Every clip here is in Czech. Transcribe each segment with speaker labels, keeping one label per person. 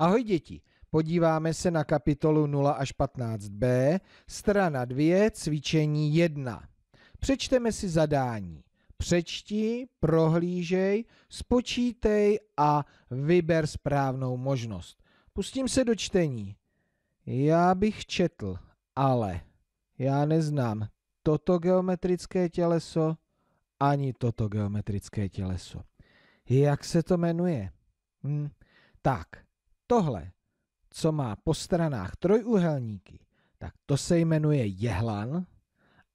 Speaker 1: Ahoj děti, podíváme se na kapitolu 0 až 15b, strana 2, cvičení 1. Přečteme si zadání. Přečti, prohlížej, spočítej a vyber správnou možnost. Pustím se do čtení. Já bych četl, ale já neznám toto geometrické těleso ani toto geometrické těleso. Jak se to jmenuje? Hm. Tak, Tohle, co má po stranách trojúhelníky, tak to se jmenuje jehlan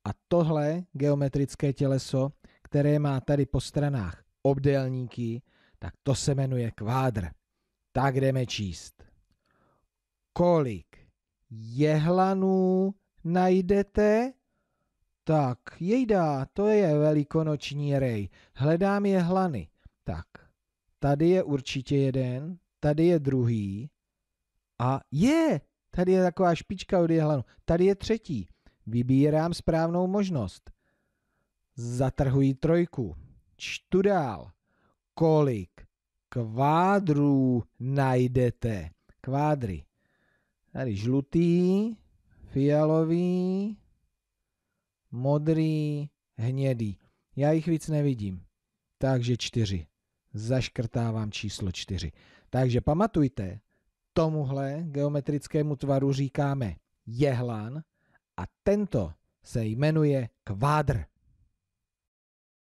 Speaker 1: a tohle geometrické těleso, které má tady po stranách obdélníky, tak to se jmenuje kvádr. Tak jdeme číst. Kolik jehlanů najdete? Tak, jejda, to je velikonoční rej. Hledám jehlany. Tak, tady je určitě jeden tady je druhý a je, tady je taková špička od jehlanu, tady je třetí. Vybírám správnou možnost. Zatrhuji trojku. Čtu dál. Kolik kvádrů najdete? Kvádry. Tady žlutý, fialový, modrý, hnědý. Já jich víc nevidím. Takže čtyři zaškrtávám číslo 4. Takže pamatujte, tomuhle geometrickému tvaru říkáme jehlan a tento se jmenuje kvádr.